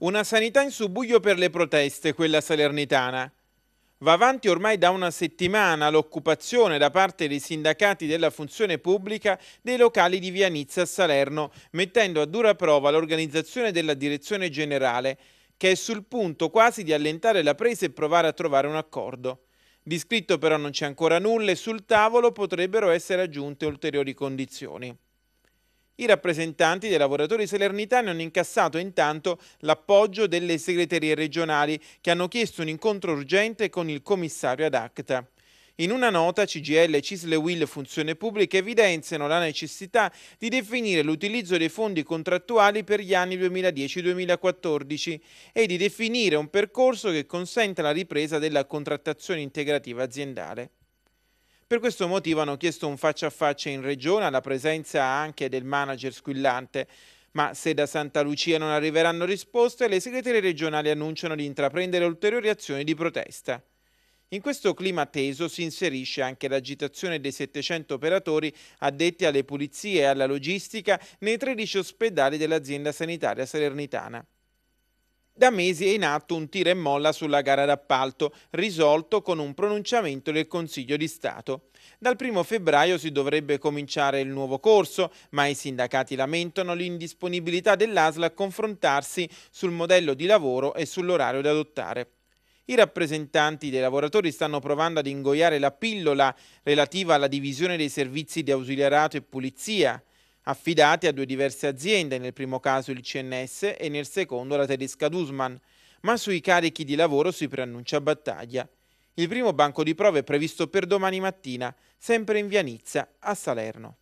Una sanità in subbuglio per le proteste, quella salernitana. Va avanti ormai da una settimana l'occupazione da parte dei sindacati della funzione pubblica dei locali di Via Nizza a Salerno, mettendo a dura prova l'organizzazione della direzione generale, che è sul punto quasi di allentare la presa e provare a trovare un accordo. Di scritto però non c'è ancora nulla e sul tavolo potrebbero essere aggiunte ulteriori condizioni. I rappresentanti dei lavoratori salernitani hanno incassato intanto l'appoggio delle segreterie regionali che hanno chiesto un incontro urgente con il commissario ad acta. In una nota CGL, Cisle Will Funzione Pubblica evidenziano la necessità di definire l'utilizzo dei fondi contrattuali per gli anni 2010-2014 e di definire un percorso che consenta la ripresa della contrattazione integrativa aziendale. Per questo motivo hanno chiesto un faccia a faccia in regione alla presenza anche del manager squillante. Ma se da Santa Lucia non arriveranno risposte, le segreterie regionali annunciano di intraprendere ulteriori azioni di protesta. In questo clima teso si inserisce anche l'agitazione dei 700 operatori addetti alle pulizie e alla logistica nei 13 ospedali dell'azienda sanitaria salernitana. Da mesi è in atto un tira e molla sulla gara d'appalto, risolto con un pronunciamento del Consiglio di Stato. Dal 1 febbraio si dovrebbe cominciare il nuovo corso, ma i sindacati lamentano l'indisponibilità dell'ASL a confrontarsi sul modello di lavoro e sull'orario da adottare. I rappresentanti dei lavoratori stanno provando ad ingoiare la pillola relativa alla divisione dei servizi di ausiliarato e pulizia affidati a due diverse aziende, nel primo caso il CNS e nel secondo la tedesca Dusman, ma sui carichi di lavoro si preannuncia battaglia. Il primo banco di prove è previsto per domani mattina, sempre in via Nizza, a Salerno.